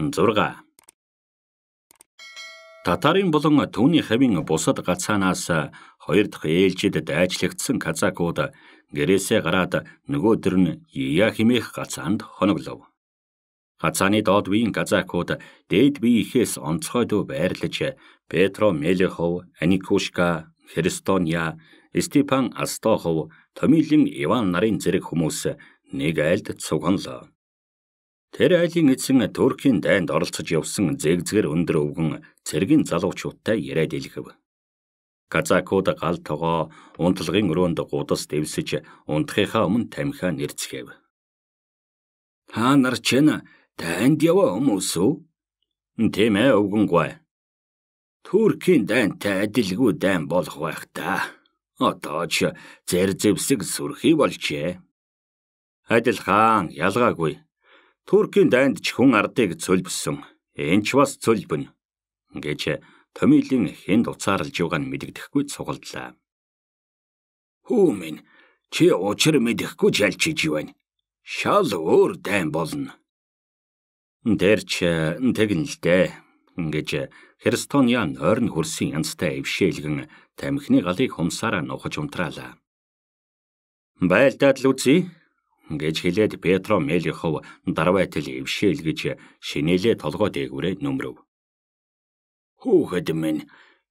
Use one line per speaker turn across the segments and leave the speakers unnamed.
6 Татарын болон түүний хавийн бусад гацаанаас хоёр дахь ээлжид дайчлагдсан казакууд гэрээсээ гараад нөгөө төр нь Ия химээх гацаанд хоноглов. Гацааны доод үеийн казакууд дээд биеийнхээс онцгой дүү байрлаж Петро Мелехов, Аникушка, Херстония, Степан Астохов, Томилин Иван нарын зэрэг хүмүүс нэг айлд цугнал. Тэр айлын эзэн Туркийн дайнд оролцож явсан зэгзгэр өндөр өвгөн цэргийн залуучуудтай яриад илгэв. Казакууд гал тогоо унтлагын өрөөнд гудас дэвсэж унтхийнхаа өмнө тамхиа нэрцгээв. Та нар чинь дайнд яваа хүмүүс үү? Тийм ээ өвгөнгөө. Туркийн дайнтай адилгүй дайн болох байх та. Одоо ч зэр зэвсэг сүрхий болжээ. Адил хаан ялгаагүй Туркийн дайнд ч хүн ардыг цөлбсөн. Энд ч бас цөлбөн гэж Томилийн хэнд уцаарлж байгаа нь мэдэгдэхгүй цугалдлаа. Хүү минь чи учир мэдэхгүй жалчиж байна. Шал өөр дайн болно. Дэрч тэгнэ л дээ гэж Херстониан ойрн хөрсөн янзтай эвшээлгэн тамхины галыг хумсаараа нухаж унтраалаа. Байлдаад л үзье гэж хэлээд Петро Мелихов дарвайтал эвшээл гэж шинэлээ толгой дээгүүрээ нөмрөв. Хүүхэд минь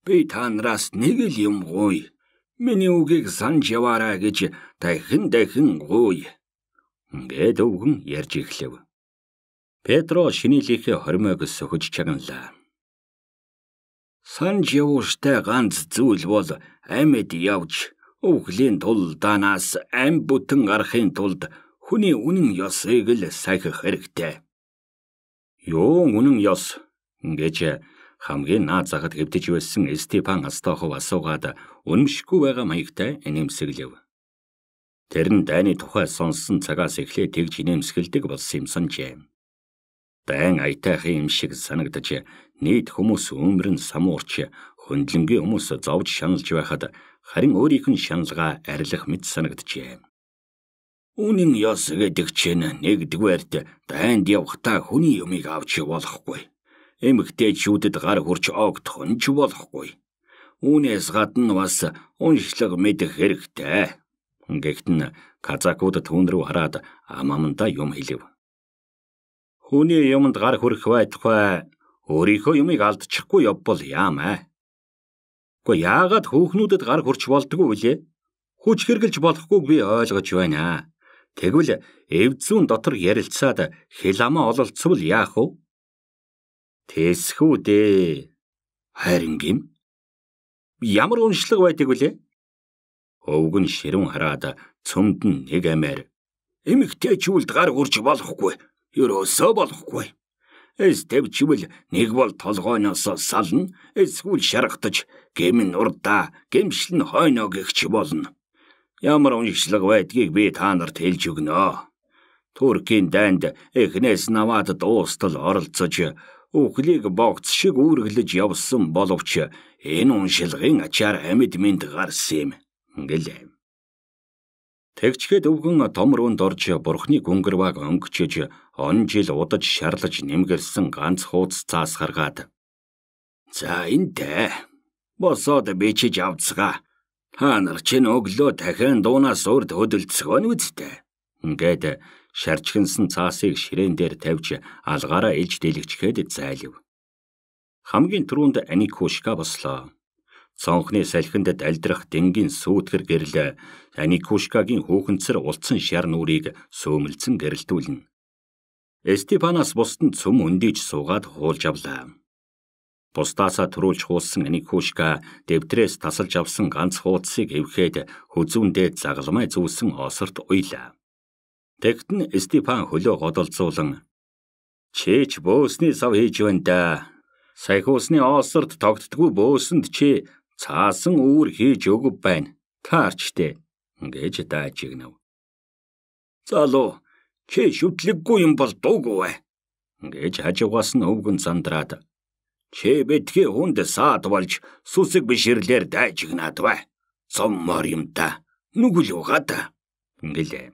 би танараас нэг л юм гуй. Миний үгийг санаж яваарай гэж дахин дахин гуй. Ингээд өвгөн ярьж эхлэв. Петро шинэлийнхээ хормойг сөхөж чагналаа. Санж явууштай ганц зүйл бол амьд явж өвглийн тулдаанаас ам бүтэн гарахын тулд Хүний үнэн ёсыг л сахих хэрэгтэй. Юун үнэн ёс гэж хамгийн наад захад хэвдэж байсан Степан Астахов асуугаад үнэмшгүй байгаа маягтай нэмсэглэв. Тэр нь дайны тухай сонссон цагаас эхлээ тэгж нэмсгэлдэг болсон юм санжээ. Дайн аятайхан юм шиг санагдаж нийт хүмүүс өмөр нь самуурч хөндлөнгийн хүмүүс зовж шаналж байхад харин өөрийнх нь шаналгаа арилах мэд санагджээ. Үнэн ёс гэдэг чинь нэгдүгээрт дайнд явахдаа хүний юмыг авч болохгүй. Эмэгтэйчүүдэд гар хурч огдох нь ч болохгүй. Үүнээс гадна бас уншлаг мэдэх хэрэгтэй. Гэхдээ казакууд түүн рүү хараад амамнда юм хэлв. Хүний юмд гар хүрэх байхгүй. Өөрийнхөө юмыг алдчихгүй явбал яамаа. Гэхдээ яагаад хүүхнүүдэд гар хүрч болдгоо вэ? Хүч хэрглэж болохгүйг би ойлгож байна. Тэгвэл эвзүүн дотор ярилцаад хиламаа ололцвол яах вэ? Тэсхүү дээ. Харин гим. Ямар уншлаг байдаг вүлээ? Өвгөн ширүүн хараад цөмд нь нэг амаар. Эмэгтэй чүлд гар гүрж болохгүй. Ерөөсөө болохгүй. Эс тэвчвэл нэг бол толгойноос сална, эсвэл шаргатж, гэм нь урдаа, гэмшил нь хойноо гихч болно ямар уншиглаг байдгийг би та нарт хэлж өгнө. Туркийн дайнд эхнээс наваад дуустал оролцож үхлийг богц шиг үүрэглэж явсан боловч энэ уншилгын ачаар амьд минт гарсан юм гэлээ. Тэгчгээд өвгөн том руунд орж бурхны гүнгэрваг өнгөчөж он жил удаж шарлаж нэмгэлсэн ганц хууц цаас гаргаад. За энэ дэ босоод бичиж авцгаа Хаа нар чинь өглөө дахин дуунаас урд хөдөлцгөн үсттэй. Ингээд шарчхансан цаасыг ширээн дээр тавьж алгаараа илж дэлгэчгээд зайлив. Хамгийн түрүүнд Аник Хушка бослоо. Цонхны салхинд дальдрах дэнгийн сүүтгэр гэрэл Аник Хушкагийн хөөхөнцөр улцсан шар нүрийг сөөмөлцөн гэрэлтүүлнэ. Эстепанаас бусдын цөм өндийж суугаад хуулж авлаа бусдаасаа төрүүлж хуулсан энийг Хүшка дэвтрээс тасалж авсан ганц хуудсыг эвхээд хүзүүндээ загалмай зүүсэн осорт уйлаа. Тэгт нь Степан хөлөө годолцуулан "Чээч бөөсний сав хийж байна да. Саяхуусны осорт тогтдгүй бөөсөнд чи цаасан үүр хийж өгөв байна. Таарчтэй" гэж даажигнав. "Залуу, чи шүтлэггүй юм бол дуугүй вэ?" гэж хажуугаас нь өвгөн зандраад Чи битгий хүнд саад болж сүсэг бишрлэр дайжигнаад бай. Цоммор юм та. Нүгэл угаада. Ингэлээ.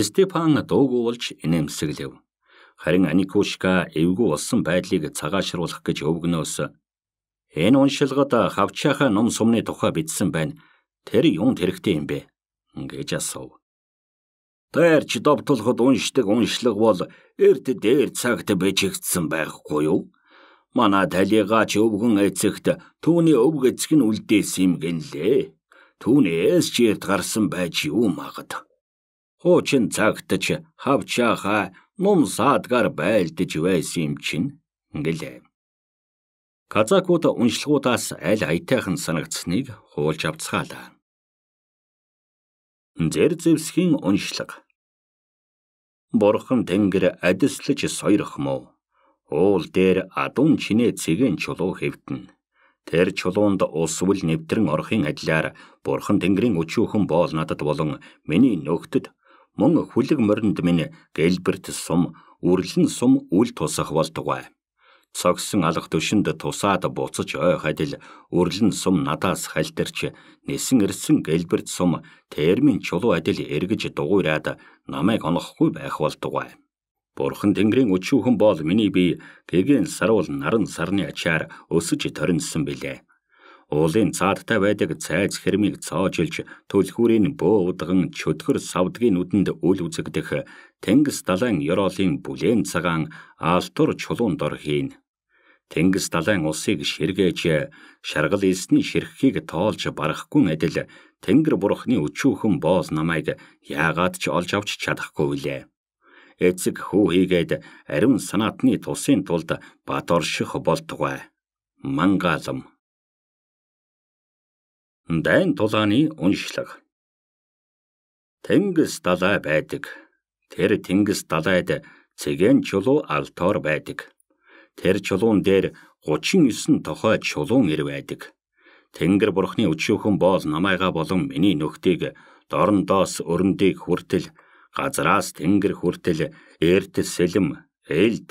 Степан дуугуулж инэмсэглэв. Харин Аникушка эвгүй болсон байдлыг цагаашруулах гэж өвгнөөс энэ уншилгад хавчаахаа ном сумны тухай бичсэн байна. Тэр юм тэрэгтэй юм бэ? гэж асуув. Таарч довтлоход уншдаг уншлаг бол эрт дээр цагт бичигдсэн байхгүй юу? Манай талигаа ч өвгөн эцэгт түүний өвг эцэг нь үлдээсэн юм гэнэлээ. Түүнээс ч эрт гарсан байж юу магад. Хуучин цагтч хавчаахаа нум саадгаар байлдаж байсан юм чинь ингэлээ. Казакууд уншлагуудаас аль аятайхан санагдсныг хуулж авцгаалаа. Зэр зэвсгийн уншлаг. Бурхан Тэнгэр адислаж сойрох мөв Уул дээр адуун чинээ цэгэн чулуу хэвдэнэ. Тэр чулуунд ус үл нэвтрэн орохын адилаар Бурхан Тэнгэрийн өчүүхэн боол надад болон миний нөхдөд мөн хүлэг моринд минь гэлбэрт сум, үрлэн сум үл тусах болтугай. Цогсон алах төшөнд тусаад буцаж ойх адил үрлэн сум надаас хальтерч нисэн ирсэн гэлбэрт сум термин чулуу адил эргэж дугуйраад намайг онохгүй байх болтугай. Бурхан Тэнгэрийн өчүүхэн боол миний бие гэгэн сарвал наран сарны ачаар өсөж торинсон билээ. Уулын цаадтай байдаг цайз хэрмийг цоожилж төлхүүрийн бөө удган чөтгөр савдгийн нүдэнд үл үзэгдэх тэнгис далайн ёроолын бүлээн цагаан алтур чулуун дор хийн. Тэнгис далайн улсыг ширгээж шаргал элсний ширхгийг тоолж барахгүй адил Тэнгэр бурхны өчүүхэн боол намайг яагаад ч олж авч чадахгүй лээ эцэг хүү хийгээд ариун санаатны тусын тулд бат орших болтугай. Мангалам. Дайн тулааны уншлаг. Тэнгис далай байдаг. Тэр тэнгис далайд цэгэн чулуу алтор байдаг. Тэр чулуун дээр 39 тохой чулуун ир байдаг. Тэнгэр бурхны өчөөхөн боол намайга болон миний нүхтийг дорндоос өрөндийг хүртэл газраас тэнгэр хүртэл эрт сэлэм, элд,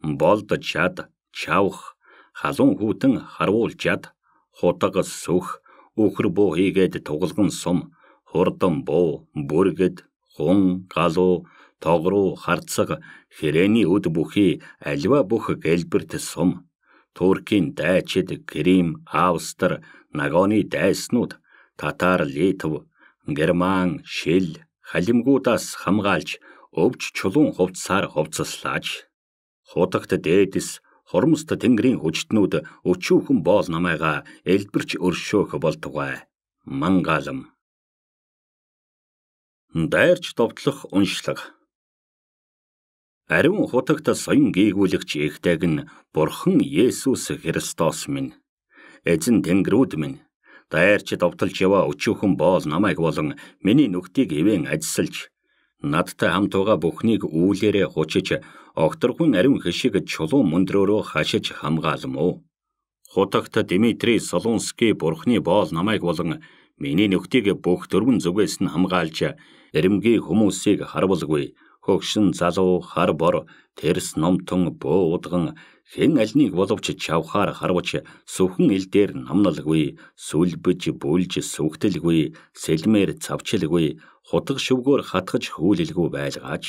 болд чад, чавх, халуун хүүтэн харвуулчаад хутагс сүх, үхэр буу хийгээд тугалган сум, хурдан буу, бүргэд, хун, галуу, тогруу, харцаг, хэрэгний өд бүхий альва бүх гэлбэрт сум, Туркийн дайчид, Крим, Австр, Нагоны дайснууд, Татар, Литв, Герман, Шил, халимгуудаас хамгаалж өвж чулуун хувцсаар хувцаслааж хутагт дээдис хормост тэнгэрийн хүчтнүүд өчүүхэн боол намайга элбэрч өршөөх болтугай мангалам дайрч довтлох уншлага Ариун хутагт соён гээгүүлэгч эгтэйг нь Бурхан Есүс Христос минь эзэн тэнгэрүүд минь дайрч довтолж яваа өчүүхэн боол намайг болон миний нүхтийг ивэн ажиллаж надтай хамт байгаа бүхнийг үүлээрээ хучиж огторхун ариун хэшиг чулуун мөндрөөрөө хашиж хамгаалмуу. Хутагт Дмитрий Солунский бурхны боол намайг болон миний нүхтийг бүх дөрвөн зүгээс нь хамгаалж эрэмгийн хүмүүсийг харвалгүй хөгшин залуу хар бор тэрс номтон буудган хэн альныг боловч чавхаар харвч сүхэн ил дээр намналгүй сүлбэж бүлж сүхтэлгүй сэлмээр цавчилгүй хутга шүвгөөр хатгаж хүүлэлгүй байлгаач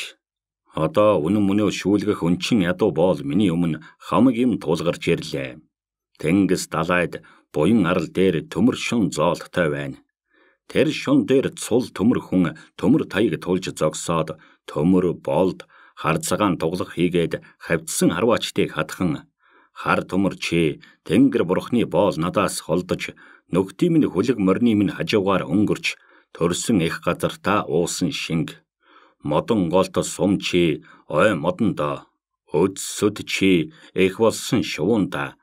одоо үнэн мөнөө шүүлгэх өнчин ядуу боол миний өмнө хамаг юм тулгарч ирлээ тэнгис далайд буян арал дээр төмөр шон зоолттой байна тэр шон дээр цул төмөр хүн төмөр таяг тулж зогсоод төмөр болд хар цагаан туглах хийгээд хавьдсан харваачтыг хатхан хар тумар чи тэнгэр бурхны боол надаас холдож нүгтий минь хүлэг морины минь хажуугаар өнгөрч төрсөн их газартаа уусан шинг модон голт сум чи ой модон доо өдсөд чи их болсон шуунда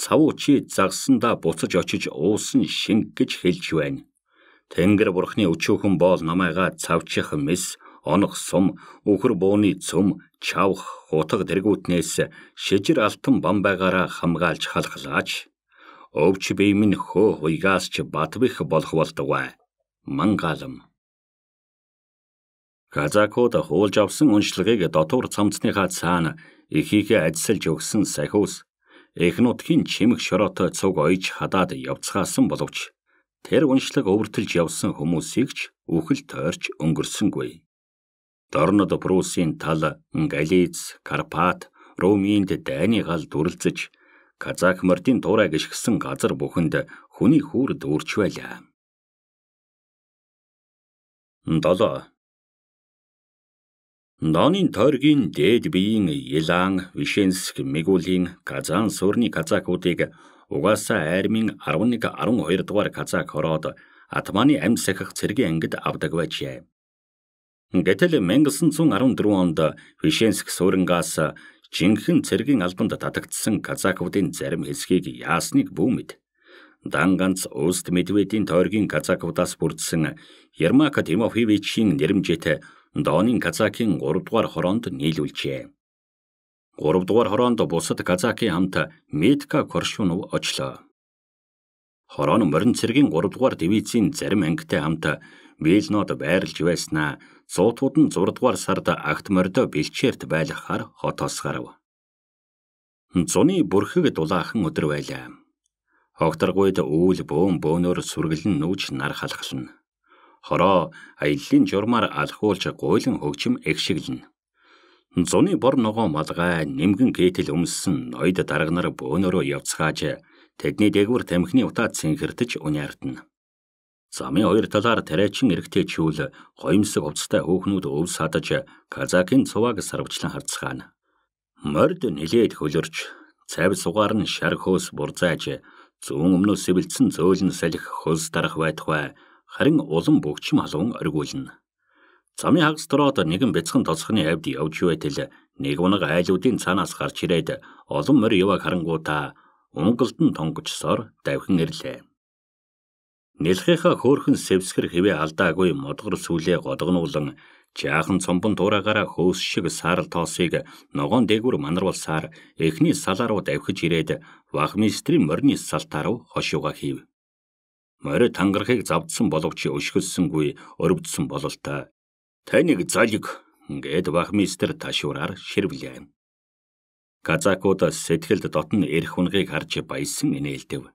цавуу чи загсанда буцаж очиж уусан шинг гэж хэлж байна. Тэнгэр бурхны өчөөхөн боол намайгаа цавчих мэс онох сум, үхэр бууны цөм, чавх, хутга дэргүүтнээс шижир алтан бам байгаараа хамгаалж халахлаач. Өвч бие минь хөө хуйгаас ч батвих болох болдгоо. Мангалам. Казакууд хуулж авсан уншлагыг дотуур цамцныхаа цаана ихийгээ ажиллаж өгсөн сахиус эх нутгийн чимэг шороотой цуг ойж хадаад явцгаасан боловч тэр уншлаг өвөртөлж явсан хүмүүсийг ч үхэл тойрч өнгөрсөнгүй. Дорнод Пруссийн тал Галиц, Карпат, Руминд дайны гал дүрлцэж Казах мордын туурай гიშгсэн газар бүхэнд хүний хүүр дүүрч байлаа. 7. Ноны тойргийн дээд биеийн Елан, Вишенск, Мигулийн, Казан суурны казакуудыг угаасаа армийн 11-12 дугаар казак хороод Атманы амьд сахих цэргийн ангид авдаг байжээ. Гэтэл 1914 онд Вишенск суурангаас жинхэнэ цэргийн албанд татагдсан казаковдын зарим хэсгийг яасныг бүүмэд. Дан ганц Уст Медведийн тойргийн казаковдаас бүрдсэн Ермака Тимофевичийн нэрмжэт Дооны казакийн 3 дугаар хороонд нийлүүлжээ. 3 дугаар хороонд бусад казакийн хамт Медка Коршунов очлоо. Хороон морин цэргийн 3 дугаар дивизийн зарим ангитай хамт Вилнод байрлж байснаа Цуутууд нь 6 дугаар сард Агт мордо бэлчээрт байлгахаар хотоос гарав. Зуны бүрхэг дулаахан өдөр байлаа. Хогторгуйд үүл бөөн бөөнөр сүргэлэн нүүж нар халахлна. Хороо аяллийн журмаар алхуулж гуйлан хөгжим эгшиглэн. Зуны бор ногоо малгай нэмгэн гээтэл өмссөн ноёд дарга нар бөөнөрөө явцгааж тэдний дээгүүр тамхины утаа цэнхэртэж униартна. Замын хоёр талаар тариачин эрэгтэйчүүл гоёмсог хувцастай хөөхнүүд өв садаж казакийн цуваг сарвчлан харцгаана. Морд нилээд хөлөрч цав сугаар нь шар хөөс бурзааж зүүн өмнөөс сэвэлсэн зөөлн салхи хөлс дарах байтугай харин улам бөгчм халуун оргиулна. Замын хагас дороод нэгэн бяцхан тосхны хавьд явж байтал нэг унаг айлуудын цаанаас гарч ирээд олон морь яваг харангуудаа унгалдан тонгочсоор давхин ирлээ. Нэлхийнхаа хөөхөн сэвсгэр хэвээ алдаагүй модгор сүлээ годгонуулан жаахан цомбон туураагаараа хөөс шиг саарл тоосыг ногоон дээгүр манарвалсаар эхний салаа руу давхиж ирээд вахмистрийн морины салтааруу хошууга хийв. Морь тангархыг завдсан боловч өшгөлсөнгүй өрөвдсөн бололтой. Таныг залиг гэд вахмистр ташуураар ширвлээ. Казакуудаас сэтгэлд дотн эрх хүнгийг харж баясан инээлдэв.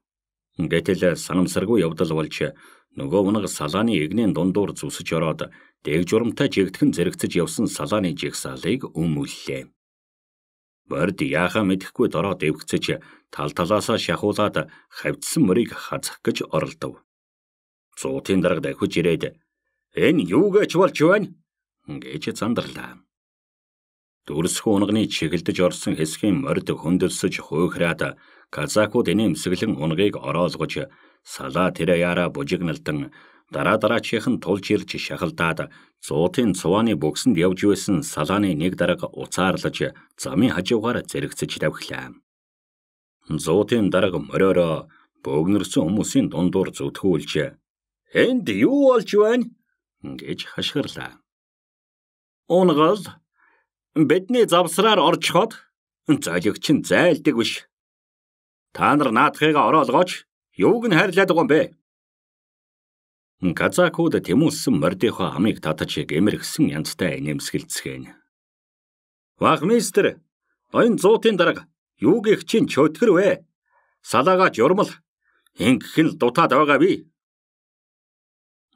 Гэтэл санамсаргүй явдал болж нөгөө унаг салааны эгнийн дундуур зүсэж ороод дэг журамтай жигтгэн зэрэгцэж явсан салааны жигсаалыг өмүүллээ. Борд яахаа мэдхгүй дороо дэвгцэж тал талаасаа шахуулаад хавьдсан мөрийг хазах гэж оролдов. Цуутын дарга дахиж ирээд "Энэ юу гэж болж байна?" гэж зандарлаа. Дүрсх унагны чиглдэж орсон хэсгийн морд хөндөсөж хуйхраад казакууд инээмсэглэн унгийг ороолгож салаа тэрэяараа бужигналдан дараа дараачихын тулж ирж шахалдаад зуутын цувааны бөксөнд явж байсан салааны нэг дарга уцаарлаж замын хажуугаар зэрэгцэж давхлаа. Зуутын дарга мориороо бөөгнөрсөн хүмүүсийн дундуур зүтгүүлж "Энд юу болж байна?" гэж хашгирлаа. "Унгал бидний завсраар орчход золигч нь зайлдаг биш. Та нар наадхыг ороолгооч юуг нь хайрлаад байгаа юм бэ? Казакууд тэмүүлсэн Мордихо амыг татаж гэмэрхсэн янзтай нэмсгэлцгэн. Вахмистр, ойн зуутын дарга юуг их чинь чөтгөр вэ? Салаага журмал ингэх нь дутаад байгаа би.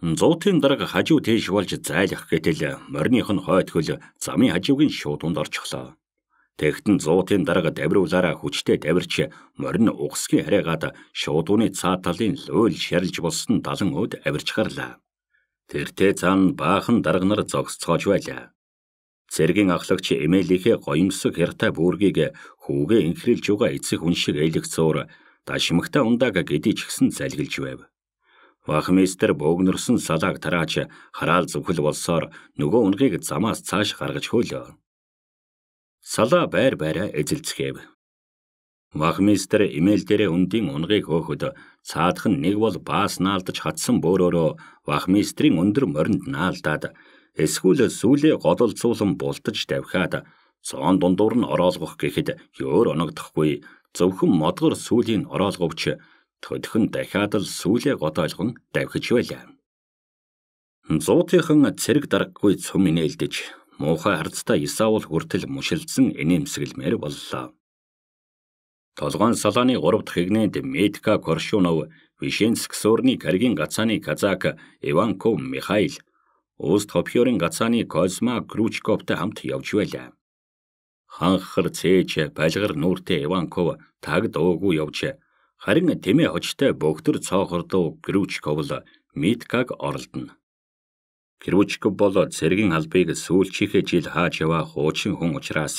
Зуутын дарга хажуу тийш болж зайлах гэтэл морьных нь хойт хөл замын хажуугийн шуудунд орчихлоо. Тэгт нь зуутын дарга давируулаараа хүчтэй давирч морин угсгийн хараагаад шуудууны цаа талын луйл шарилж болсон далан өд авирч гарлаа. Тэртээ цаана баахан дарга нар зогсцоож байлаа. Цэргийн ахлагч Эмэлихэ гоёмсог хяртай бүргийг хүүгээ инхрилж байгаа эцэг хүн шиг элэгцүүр дашмагтай ундааг гэдий ч гэсэн залгилж байв. Вахмистер бөөгнөрсөн салааг тарааж хараал зүхэл болсоор нөгөө үнгийг замаас цааш гаргаж хөөлөө. Салаа байр байраа эзэлцгээв. Вахмистер имэл дээрээ үндийн унгыг хөөхөд цаадах нь нэг бол баас наалдаж хатсан бөөрөөрөө вахмистрийн өндөр моринд наалдаад эсвэл сүүлээ гололцуулан бултаж тавхиад цоон дундуур нь ороолгох гэхэд ёор оногдохгүй зөвхөн модгор сүүлийн ороолговч төдхөн дахиад л сүүлээ годоолгон давхиж байлаа. Зуутынхан цэрэг дараггүй цум инээлдэж муухай харцтай Исаул хүртэл мушилдсан инээмсэглэмээр боллоо. Толгоон салааны 3 дахь игнэнд Медка Коршунов, Вишенск суурны Каргин гацааны казак Иванков Михаил, Уст Хопёрын гацааны Козма Кручковтай хамт явж байлаа. Ханхар цээж балгар нүүртэй Иванков таг дуугүй явж, харин тэмээ хожтой бөгтөр цоохордуу Кручков л Медкаг оролдоно. Кирвчков болоод цэргийн албыг сүүлчийнхээ жил хааж яваа хуучин хүн учраас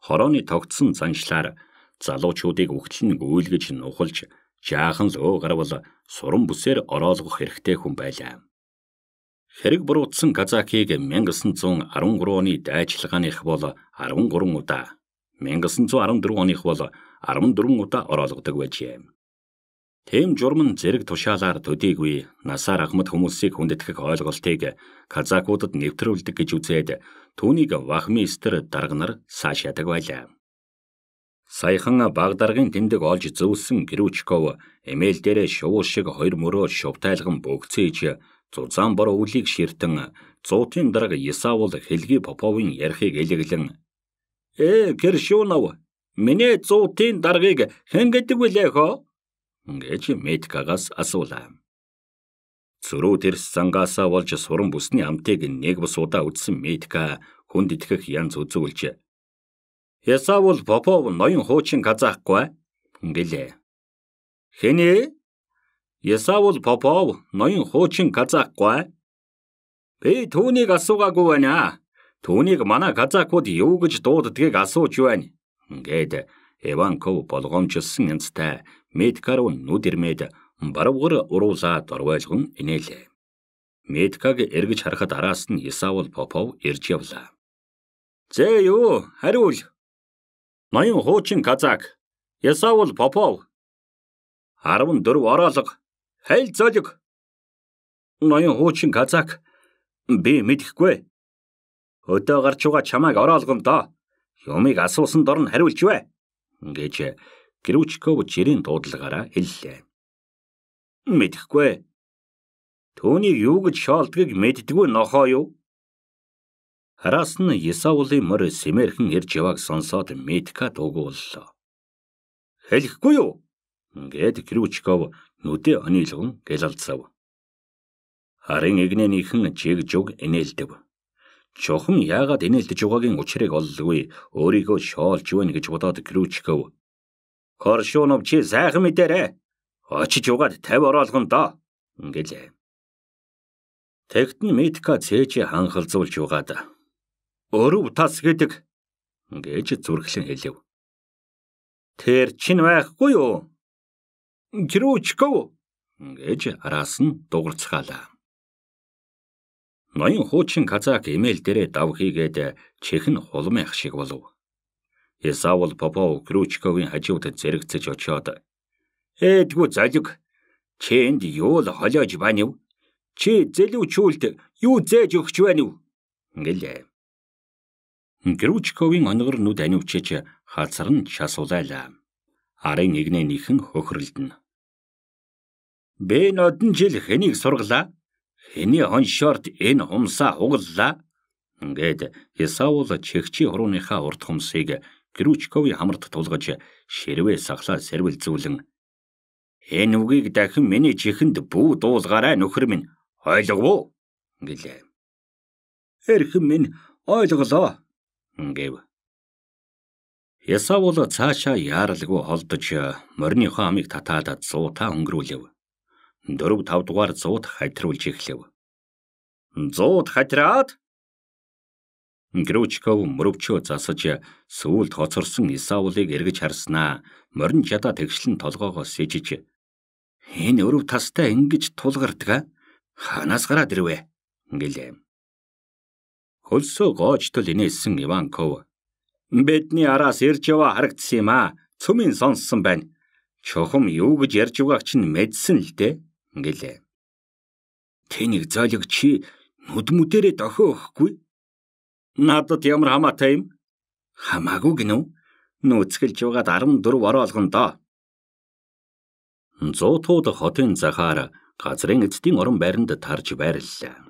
хорооны тогтсон заншлаар залуучуудыг өгтлөн гүйлгэж нухалж жаахан л уугарвал суран бүсээр ороолгох хэрэгтэй хүн байлаа. Хэрэг буруутсан Казакийг 1913 оны дайчилгааных бол 13 удаа, 1914 оных бол 14 удаа ороолгодог байжээ. Тэм журман зэрэг тушаалаар төдийгүй насаар ахмад хүмүүсийг хүндэтгэх ойлголтыг казакуудад нэвтрүүлдэг гэж үзээд түүнийг вахмистер дарга нар саашаадаг байлаа. Саяхан баг даргын тэмдэг олж зөвлсөн Грүүчков эмэйл дээрээ шувуу шиг хоёр мөрөө шувтайлган бөгцөөж зузаан бор өвлийг ширтэн зуутын дарга Исаул Хэлги Поповын ярихыг элэглэн "Ээ Гершунов, миний зуутын даргыг хэн гэдэг вэ лээ хөө?" гэж медикагаас асуулаа. Цөрөө тэр сангаасаа болж суран бүсний амтыг нэг бус удаа үдсэн медика хүнд итгэх янз үзүүлж. Ясаавал Попов ноён хуучин казахгүй гэлээ. Хэний? Ясаавал Попов ноён хуучин казахгүй. Би түүнийг асуугаагүй байна. Түүнийг манай казакууд юу гэж дууддгийг асууж байна. Ингээд Иванков болгоомжлсон янзтай медкарын нүдэрмэд баравгар уруулаад орвайлгон инээлээ. Медкаг эргэж харахад араас нь Исаул Попов ирж явлаа. "Зээ юу, хариул. Ноён хуучин казак Исаул Попов 14 ороолог хайл золиг. Ноён хуучин казак би мэдхгүй. Өдөө гарч байгаа чамайг ороолгондоо. Юмыг асуусан дор нь хариулж бай." гэж Крючков жирийн дуудлагаараа хэллээ. Мэдхгүй. Төвнийг юу гэж шоолдгийг мэддгүй нохоо юу? Хараас нь Исаулын морь сэмэрхэн ирж яваг сонсоод Медка дуугууллаа. Хэлэхгүй юу? Ингээд Крючков нүдэ онилгон гэлэлцав. Харин игнэнийхэн жигжүг инээлдэв. Чухам яагаад инээлдэж байгаагийн учрыг оллгүй өөрийгөө шоолж байна гэж бодоод Крючков Коршуунов чи сайхан мэдээрэй. Очиж угаад 50 ороолгон доо. Ингэлээ. Тэгт нь Митка цээжи ханхалзуулж угаад "Өрөв тас" гэдэг гэж зүрхлэн хэлв. "Тэр чинь байхгүй юу?" "Жирүүчкөө" гэж араас нь дуурцгаалаа. Ноён хуучин казак имэйл дээрээ дав хийгээд чихэн хулмайх шиг болов. Исаул Попов Крючковын хажууд зэрэгцэж очоод "Ээдгүү залюг, чи энд юу л холиож байна вэ? Чи зэлүүчүүлд юу зээж өгч байна вэ?" гэлээ. Грүүчковын онгор нүд аниучж хазар нь часуулайлаа. Арын игнээ нихэн хөхрөлдөн. Бэ нодон жил хэнийг сурглаа? Хэний хоншоорт энэ хумсаа хугаллаа? Ингээд Исаул чигчи хурууныхаа урд хумсыг Крючковы хамарт тулгаж ширвээ саглаа сэрвэлзүүлэн "Энэ үгийг дахин миний чихэнд бүү дуулгаарай нөхөр минь. Ойлгов уу?" гэлээ. "Эрхэн минь ойлголоо" гэв. Ясавол цаашаа яаралгүй холдож мориныхоо амийг татаад зуутаа өнгөрүүлэв. 4 5 дугаар зууд хатруулж эхлэв. Зууд хатраад Гручков мөрөвчөө засаж сүүлд хоцорсон Исаулыг эргэж харснаа морин жада тэгшлэн толгоогоо сэжиж энэ өрөв тастай ингэж тулгардаг ханаас гараад ирвэ гэлээ. Хөлсөө гоочтол инээсэн Иванков бидний араас ирж яваа харагдсан юм аа цөмийн сонссон байна. Чухам юу гэж ярьж байгааг чинь мэдсэн л дээ гэлээ. Тэнийг зоолог чи нүд мүдэрээ дохиохгүй Надад ямар хамаатай юм? Хамаагүй гинөө. Нүцгэлж байгаад 14 ороолгон доо. 100 тууд хотын захаар газрын эцдийн орон байранд тарж байрлаа.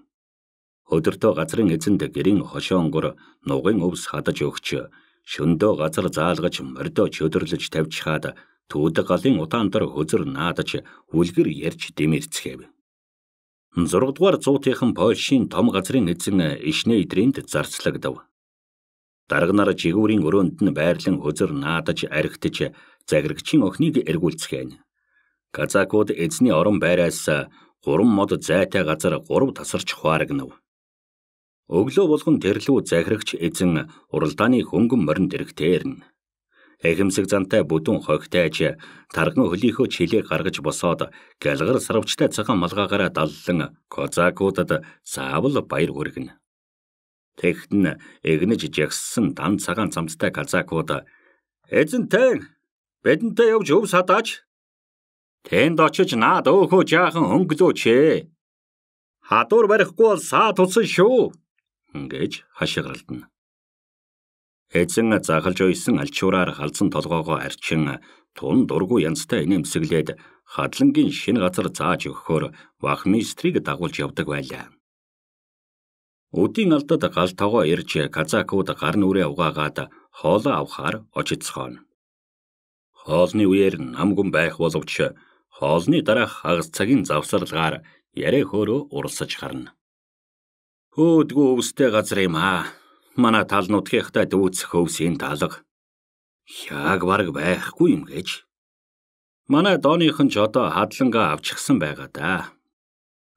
Өдөртөө газрын эзэнд гэрийн хошоонгор нугын өвс хадаж өгч шөндөө газар заалгаж мордоо чөдөрлөж тавьчихад түүдэг галын утаан дор хөзөр наадаж үлгэр ярьж дэмэрцгээв. 6-дугаар зуутынхан Польшийн том газрын эзэн Ишнейдринд зарцлагдав. Дарга нар жигүүрийн өрөөнд нь байрлан хозөр наадаж архитж загирагчийн охиныг эргүүлцгээв. Казакууд эзний орон байраас гурван мод зайтай газар гурав тасарч хувааргнав. Өглөө болгон тэрлүү захирагч эзэн уралдааны хөнгөн моринд эргэтээрнэ. Эхэмсэг зантай бүдүүн хогтайж тарган хөлийнхөө чилээ гаргаж босоод гэлгар сарвчтай цагаан малгаагаараа даллан козакуудад заавал баяр хүргэнэ. Тэгтэн эгнэж жагссан дан цагаан цамцтай казакууд эзэнтэй бидэнтэй явж өв садаач Тэнд очиж наад өөхөө жаахан өнгөлөөч ээ. Хадуур барихгүй бол саа тусан шүү. Ингэж хашгиралдана. Эзэн загалж ойсон алчуураар халзан толгоогоо арчин тун дургу янзтай инэмсэглээд хадлангийн шинэ газар зааж өгөхөөр вахмистрийг дагуулж явдаг байлаа. Өдийн алдад гал тогоо ирж казакууд гар нүрээ угаагаад хоолоо авахаар очицгоно. Хоолны үеэр намгүн байх боловч хоолны дараах хагас цагийн завсарлагаар ярэ хөөрө уралсаж гарна. Хөөдгөө өвстэй газар юм аа манай талнуудгийнхтай дүүцэх өвсийн талга яг бараг байхгүй юм гэж. Манай дооныхон ч одоо хадлангаа авчихсан байгаа да.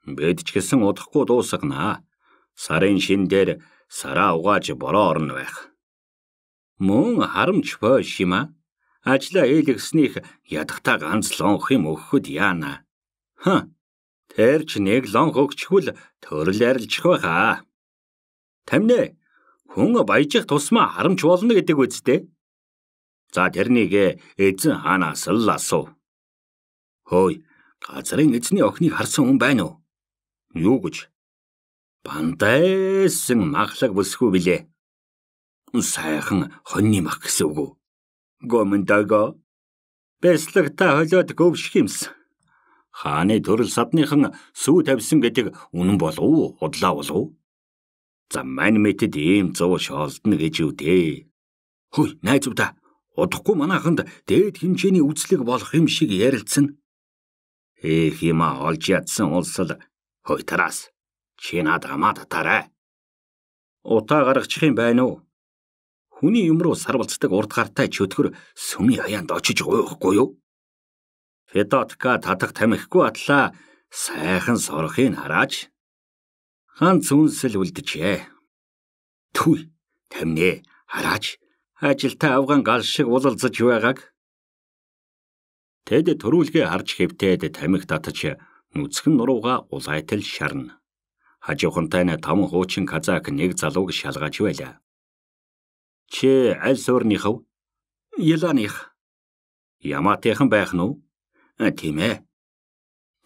Бид ч гэсэн удахгүй дуусагнаа. Сарын шин дээр сараа угааж бороо орно байх. Мөн харамч бой шима. Ажлаа ээлгэснийх ядахтаа ганц лонх юм өгөхөд яана. Хм. Тэр ч нэг лонх өгчихвөл төрөл арилжих байхаа. Тамнэ Хүн баяжих тусмаа харамч болно гэдэг үсттэй. За тэрнийг эзэн хаанаас л асуу. Хөөй, газрын эзний охиныг харсан хүн байна уу? Юу гэж? Бандайсан махлаг бүсгүй билээ. Сайхан хоньны мах гэсэн үг үү? Гомондаго. Бэслэгта холиод гөвших юмс. Хааны төрөл садныхан сүү тавьсан гэдэг үнэн болов уу? Худлаа болов уу? За мань мэдэд ийм зов шоолдно гэж юу дээ. Хөөй найзуудаа удахгүй манайханд дээд хинжээний үзлэг болох юм шиг ярилцсан. Эх юм а олж ядсан улсал хөөй тараас чи над хамаад тарай. Утаа гаргачих юм байна уу? Хүний юм руу сарвалцдаг урд гартай чөтгөр сүмний хаяанд очиж гойхгүй юу? Федотка татах тамхихгүй атлаа сайхан сорохыг харааж Хаан цүнсэл үлдэжээ. Түл тамнэ хараач ажилтаа авган гал шиг улалзаж байгааг Тэд төрүүлгээ харж хэвтээд тамиг татаж нүцгэн нурууга улайтал шарна. Хажуухантай нь таван хуучин казак нэг залууг шалгаж байлаа. Чи аль суурныхов? Еланых. Ямаатайхан байх нь үү? Э, тийм ээ.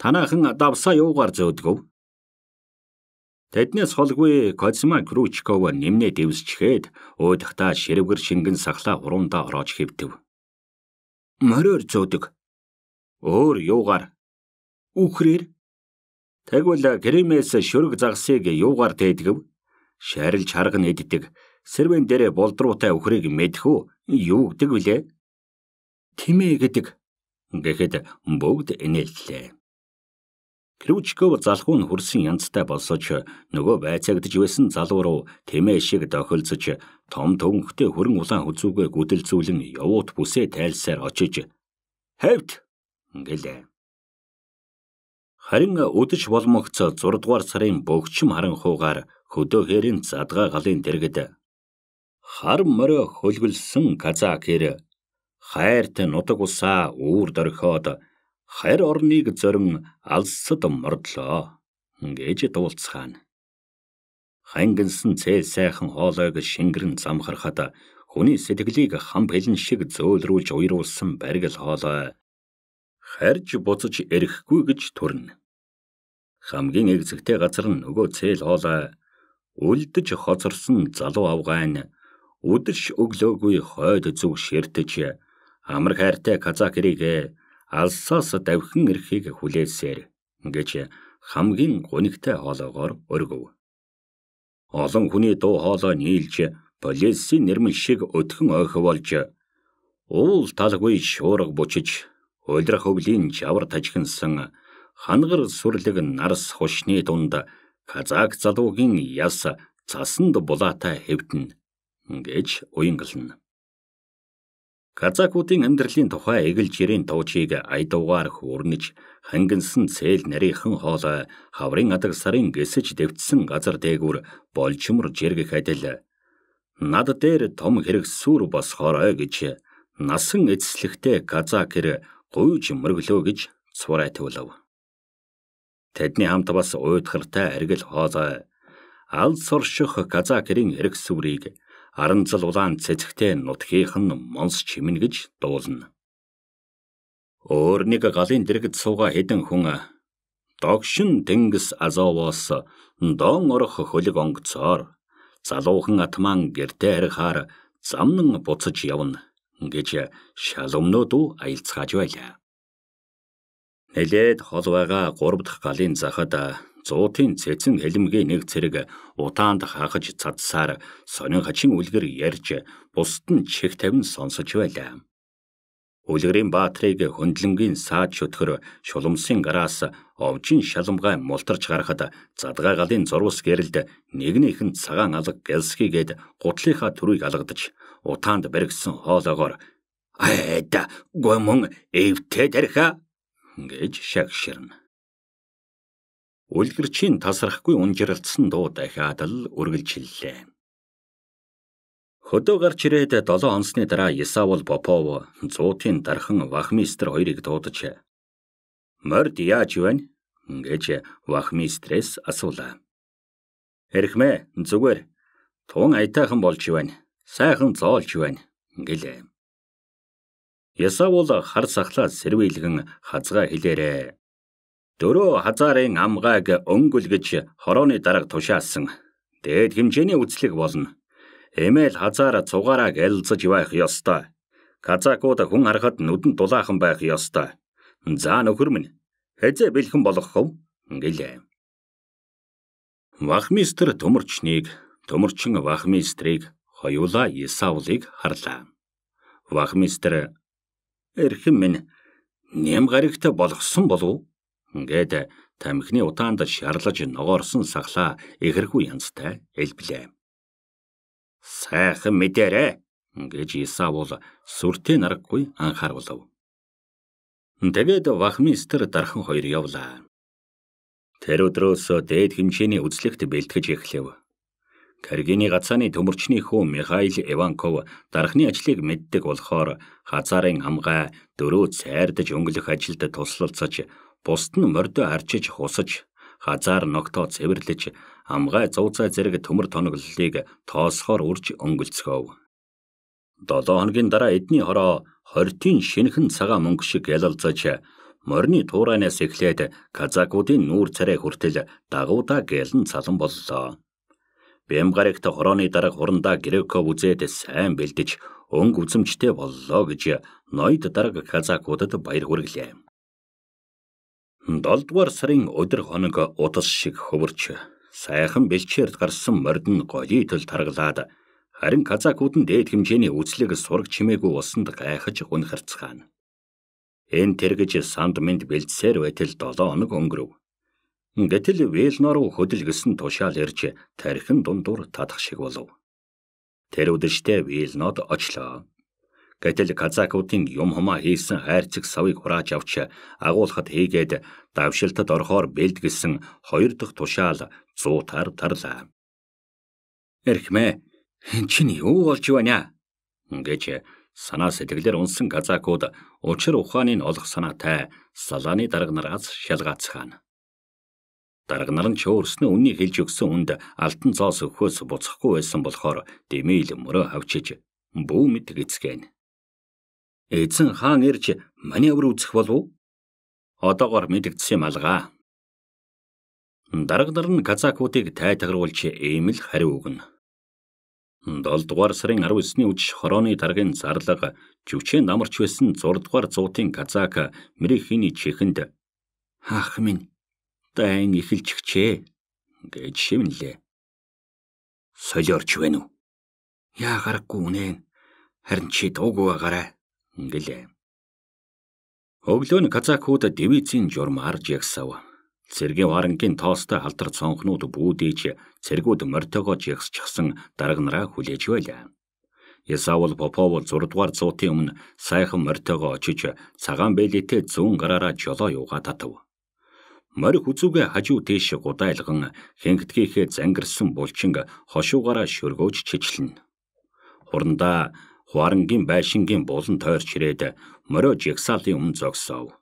Танаахан давсаа юугаар зөөдгөв? Тэднээс холгүй Козьма Кручкова нэмнээ дэвсчихэд уудахта ширвгэр шингэн сахлаа урундаа ороож хэвдэв. Мориор зөөдөг. Өөр юугаар? Үхрээр? Тэгвэл гэрэмээс шөрөг загсыг юугаар тээдгэв? Шарилж харган эддэг. Сэрвэн дээрэ болдруутай үхрийг мэдхүү юу гэдэг вүлээ? Тимээ гэдэг. Гэхэд бүгд инээллээ. Ключков залхуун хөрсөн янзтай болсоч нөгөө байцаагдж байсан залуу руу тэмээ шиг дохилцож том төвхтө хөрөн улаан хүзүүгээ гүдэлзүүлэн явуут бүсээ тайлсаар очиж "Хавд" ингэлээ. Харин өдөж болмогц 6 дугаар сарын бөгчм харанхуугаар хөдөө хээрийн задгаа галын дэргэд хар морио хөлгөлсөн казак хэр хайрт нутаг усаа үүр дөрхиод харь орныг зорин алсад мордлоо гэж дуулцгаана. Хангинсан цээл сайхан хоолойг шингэрэн замхархад хүний сэтгэлийг хам бэлэн шиг зөөлрүүлж уйруулсан баргил хоолой харьж буцаж эрэхгүй гэж төрнө. Хамгийн эгзэгтэй газар нь нөгөө цээл хоолой үлдэж хоцорсон залуу авгаан үдэрч өглөөгүй хойд зүг ширтэж амар хайртай казак хэрэг алсаас давхин эрхийг хүлээсээр гэж хамгийн гонигтай хоолоогоор өргөв. Олон хүний дуу хоолой нийлж полисийн нэрмэл шиг өтгөн ойхволж уул талгүй шуурга бучиж уйлрах өвлийн жавар тажигнсан хангар сүрлэг нарс хушны дунд казак залуугийн яс цасанд булаатай хэвтэн гэж уянгална. Казакуудын амьдралын тухай эгэлж ирийн туучийг айдуугаар хөөрнөж хангинсан цээл нарийнхан хоолой хаврын адаг сарын гэсэж дэвтсэн газар дээгүр болчмор жиргэх адил над дээр том хэрэг сүр босхорой гэж насан эцэслэгтэй казак хэр гуйж мөрглөө гэж цурайтуулав. Тэдний хамт бас уйдхартай аргил хоолой алс орших казак хэрийн хэрэг сүрийг аранзал улаан цэцэгтэй нутгийнх нь монс чимнэ гэж дуулна. Өөр нэг галын дэргэд сууга хідэн хүн догшин тэнгис азовоос доон орох хөлөг онгоцоор залуухан атман гэртээ харахаар замнан буцаж явна гэж шаломнууд аялцгааж байлаа. Нэлээд хол байгаа 3 дахь галын захад Зуутын цэцэн элемгийн нэг цэрэг утаанд хагаж цацсаар сонин хачин үлгэр ярьж бусд нь чих тавин сонсож байлаа. Үлгэрийн баатрыг хөндлөнгийн саад шөтгөр шулумсын гараас овжин шалмгай мултарч гарахад задгай галын зурвас гэрэлд нэг нэхэн цагаан алга гэлсхийгээд гутлынхаа төрийг алгадж утаанд баригдсан хоолоогоор айда гомон эвтэ тэрхэ гэж шагширна. Үлгэрчийн тасрахгүй унжиралдсан дуу дахиад л үргэлжиллээ. Хөдөө гарч ирээд 7 онсны дараа Исаул Попов зуутын дархан вахмистр хоёрыг дуудаж "Морд яаж байна?" гэж вахмистрээс асуулаа. "Эрхмэ зүгээр. Тун айтайхан болж байна. Сайхан зоолж байна" гэлээ. Исаул хар сахлаа сэрвийлгэн хазгаа хэлээрээ 4 хазаарын амгааг өнгөлгөж хорооны дараг тушаасан. Дээд хэмжээний үзлэг болно. Эмээл хазаар цугарааг элзэж байх ёстой. Казакууд хүн харахад нүдэн дулаахан байх ёстой. За нөхөр минь хэзээ бэлхэн болох вэ? гэлээ. Вахмистр төмөрчнийг, төмөрчин вахмистрийг хоёулаа Исаулыг харлаа. Вахмистр "Эрхэм минь нэм гарагт болгосон болов Ингээд тамхины утаанд шарлаж ногоорсон саглаа ихэрхүү янзтай элблээ. Сайхан мэдээрэ гэж Исаул сүртэй наргагүй анхааруулв. Тэгээд вахмистер дархан хоёр явлаа. Тэр өдрөөс дээд хэмжээний үзлэгт бэлтгэж эхлэв. Каргины гацааны төмөрчний хүү Михаил Иванков дарахны ажлыг мэддэг болохоор хазаарын амгаа дөрөв цайрдаж өнгөлөх ажилд туслалцаж Бусд нь мордо арчиж хусаж хазаар ногтоо цэвэрлэж амгай зууцай зэрэг төмөр тоноглолыг тоосхоор үрж өнгөлцгөв. 7 хоногийн дараа эдний хороо хортын шинхэн цагаан мөнгө шиг ялалзаж морины туурайнаас эхлээд казакуудын нүүр царай хүртэл дагуудаа гэлэн цалан боллоо. Бямгарагт хорооны дараг хурандаа Греков үзээд сайн бэлдэж өнгө үзэмжтэй боллоо гэж ноёд дараг казакуудад баяр хүргэлээ. 7 дугаар сарын өдөр хоног утас шиг хөвөрч сайхан бэлчээрд гарсан морд нь голийтл тарглаад харин казакууд нь дээд хэмжээний үзлэг сураг чимээгүй болсонд гайхаж гүн харцгаана. Энэ тэргэж санд минд бэлдсээр байтал 7 хоног өнгөрөв. Гэтэл Вэлнор руу хөдөлгөсөн тушаал ирж тархин дундуур татах шиг болов. Тэр үдэштэй Вэлнод очлоо. Гэтэл казакуудын юм хамаа хийсэн хайрцаг савыг хурааж авч агуулхад хийгээд давшилтад орохоор бэлтгэлсэн хоёр дахь тушаал зуутаар тарлаа. Эрхмээ чинь юу болж байна гэж санаа сэтгэлээр унсан казакууд учир ухааны нь олох санаатай салааны дарга нараас шалгаацхан. Дарга нар нь ч өөрснөө үннийг хэлж өгсөн үнд алтан зоос өгөхөөс буцахгүй байсан болохоор дэмэл мөрөө хавчиж бүү мэт гисгэн. Эзэн хаан ирж маневр үзэх болов? Одоогоор мэдгдсэн юм алгаа. Дараг нар нь казакуудыг тайтгаруулж ийм л хариу өгнө. 7 дугаар сарын 19-ний үдш хорооны даргын зарлага жүвчэн намарч байсан 6 дугаар зуутын казак Мэрихиний чихэнд "Хаах минь, дайн эхэлж гчээ" гэж шивнэлээ. "Солиорч байна уу?" "Яа гарахгүй үнэн. Харин чи дуугүй байгаарай." гэлээ. Өглөө нь казакууд дивизийн журм арж ягсав. Цэргийн варангийн тоостой алдар цонхнууд бүүдээж цэргүүд морьтогоо жигсчихсан дарагнараа хүлээж байлаа. Ясаавал Попов зурдугаар цуутын өмнө сайхан морьтогоо очиж цагаан бэлэтэй зүүн гараараа жолоо юугаа татав. Морь хүзүүгээ хажуу дээш гудайлган хингтгийнхээ зангирсан булчинг хошуугаараа шөргөөж чичлэн. Хурандаа Хуарангийн байшингийн булан тойрч ирээд морио жигсаалын өмнө зогсов.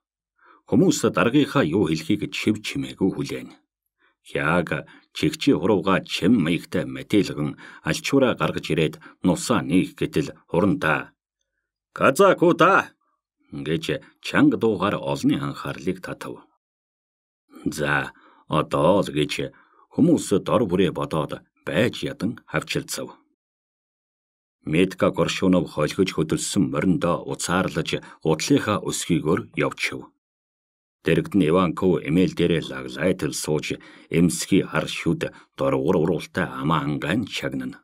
Хүмүүс даргийнхаа юу хэлхийг чив чимээгүй хүлээнэ. Яг чигчи хурууга чим маягтай мэтэлгэн алчуура гаргаж ирээд нусаа нээх гэтэл хурандаа "Казакута" гэж чанга дуугаар олны анхаарлыг татав. За одоо л гэж хүмүүс дор бүрээ бодоод байж ядан хавчилцав. Медка Горшунов холгож хөдөлсөн мориндоо уцаарлаж удлынхаа өсгийгээр явчихв. Дэрэгд нь Иванков эмээл дээрээ лаглайтл сууж эмсхий хар шүд дургур уруултай амаа ангаан чагнана.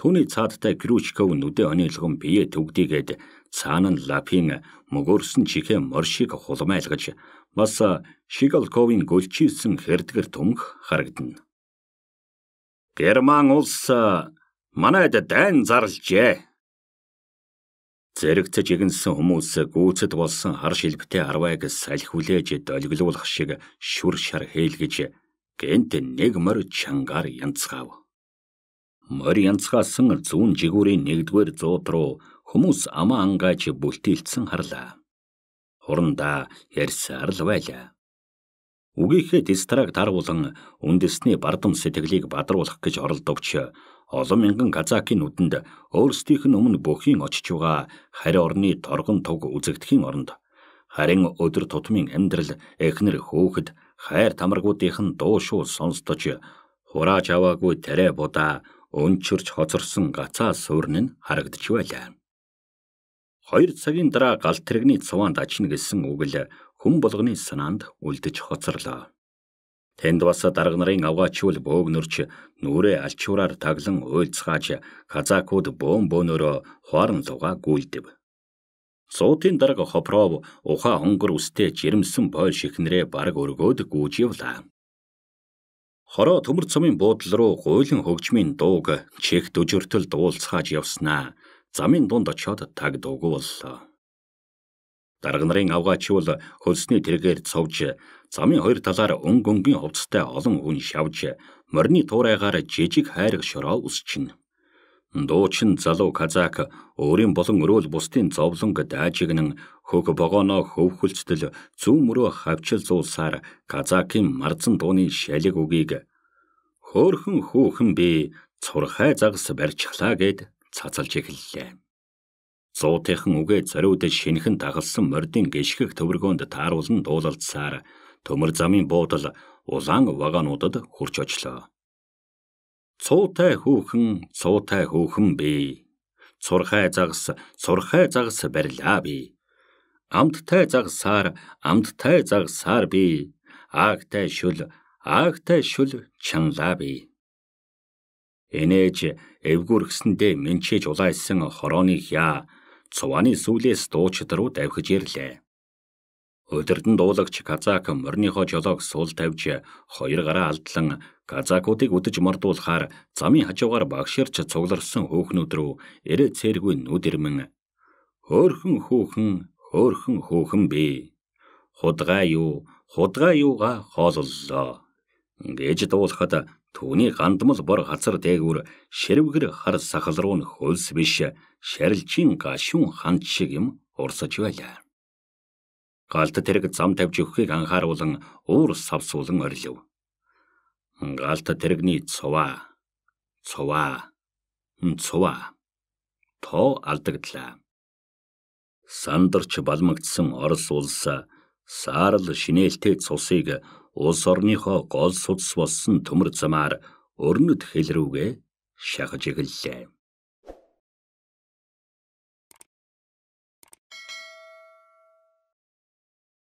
Түүний цаадтай Крючков нүдэ онилгон бие төгдийгээд цаана нь лапин мөгөрсөн чихээ моршиг хулмайлгаж бас Шигалковын гөлчийсэн хэрдгэр төмх харагдана. Герман улс Манайд дайн зарлжээ. Зэрэгцэж игэнсэн хүмүүсээ гүйцэд болсон хар шилбтэй арвайг салхиулж долгилуулах шиг шүр шар хэлгэж гэнт нэг мөр чангаар янцгаав. Мөр янцгаасан зүүн жигүүрийн нэгдүгээр зууд руу хүмүүс амаа ангааж бүлтийлсэн харлаа. Хурандаа ярьсаар л байлаа. Үгийнхээ дистраг даруулан үндэсний бардам сэтгэлийг бадруулах гэж оролдовч олон мянган казакийн нүдэнд өөрсдийнх нь өмнө бүхийн очиж байгаа харь орны торгон туг үзэгдэхийн оронд харин өдөр тутмын амьдрал эхнэр хөөхд хайр тамаргуудынх нь дуу шуул сонсдож хурааж аваагүй тарэ будаа өнчөрч хоцорсон гацаа суурн нь харагдж байлаа. Хоёр цагийн дараа гал тэрэгний цуваанд ажна гэсэн үг л хүн болгоны санаанд үлдэж хоцорлоо. Тэнд бас дарга нарын авгаачвал бөөгнөрч нүрээ алчуураар таглан уйлцгааж казакууд бөөм бөөнөрөө хуарн лугаа гүйлдэв. Суутын дарга Хопров ухаа хонгор үстэй жирэмсэн бойл шихнэрээ баг өргөөд гүйживлаа. Хороо төмөр цомын буудлал руу гуйлан хөгжмийн дууг чих дөжөртөл дуулцгааж явснаа. Замын дунд очиод таг дуугүй боллоо. Дарга нарын авгаач бол хөлсний тэргээр цовж, замын хоёр талаар өнгө өнгийн хувцастай олон хүн шавж, морины туурайгаар жижиг хайрга шороо үсчин. Дуучин залуу казак өөрийн болон өрөөл бусдын зовлонг даажигнан хөх богоно хөвхөлцдөл зүүн мөрөө хавчил зуулсаар казакийн марзан дууны шалиг үгийг хөөхөн хөөхөн би цурхай загас барьчихлаа гэд цацалж эхэллээ. Зуутынхан үгээ зориудад шинхэн дагалсан мордын гიშгэх төвөргөөнд тааруулан дуулалдсаар төмөр замын буудал улаан вагонуудад хурж очлоо. Цуутай хүүхэн, цуутай хүүхэн би. Цурхай загас, цурхай загас барьлаа би. Амттай загсаар, амттай загсаар би. Агтай шүл, агтай шүл чанлаа би. Энэж эвгүргсэндээ минчээж улаалсан хорооны хяа цуваны сүүлээс дуучид руу давхиж ирлээ. Удирдан дуулагч казак морныхоо жолоог суул тавьж хоёр гараа алдлан казакуудыг үдэж мордуулахаар замын хажуугаар багширч цугларсан хөөхнүүд рүү эрэ цэргүй нүдэрмэн хөөхөн хөөхөн хөөхөн хөөхөн бэ. Худгаа юу, худгаа юуга хооллоо. Гэж дуулахад түүний гандмал бор хацар дээгүүр ширвгэр хар сахал руу нь хөлс биш Шарилчинка шүн ханд шиг юм урсаж байлаа. Галт тэрэг зам тавьж өгөхийг анхааруулан уур савсуулан орилв. Галт тэрэгний цуваа, цуваа, цуваа тоо алдаглаа. Сандарч балмагдсан Орос улс саарл шинээлтэй цусыг улс орныхоо гол судас болсон төмөр замаар өрнөд хэл рүүгээ шахаж эхэллээ.